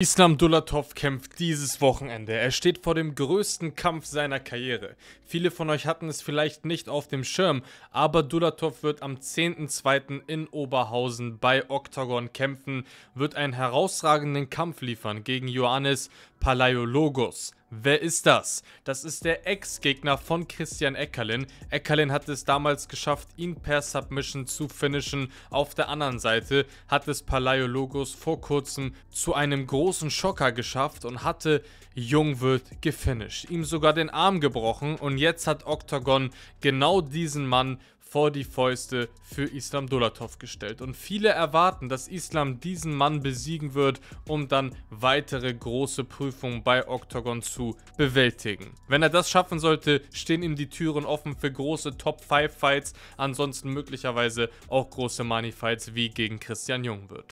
Islam Dulatov kämpft dieses Wochenende. Er steht vor dem größten Kampf seiner Karriere. Viele von euch hatten es vielleicht nicht auf dem Schirm, aber Dulatov wird am 10.02. in Oberhausen bei Octagon kämpfen, wird einen herausragenden Kampf liefern gegen Johannes Palaiologos. Wer ist das? Das ist der Ex-Gegner von Christian Eckerlin. Eckerlin hat es damals geschafft, ihn per Submission zu finishen. Auf der anderen Seite hat es Palaiologos vor kurzem zu einem großen Schocker geschafft und hatte Jungwirt gefinisht. Ihm sogar den Arm gebrochen und jetzt hat Octagon genau diesen Mann vor die Fäuste für Islam Dolatov gestellt. Und viele erwarten, dass Islam diesen Mann besiegen wird, um dann weitere große Prüfungen bei Octagon zu bewältigen. Wenn er das schaffen sollte, stehen ihm die Türen offen für große Top 5 Fights, ansonsten möglicherweise auch große Money Fights wie gegen Christian Jung wird.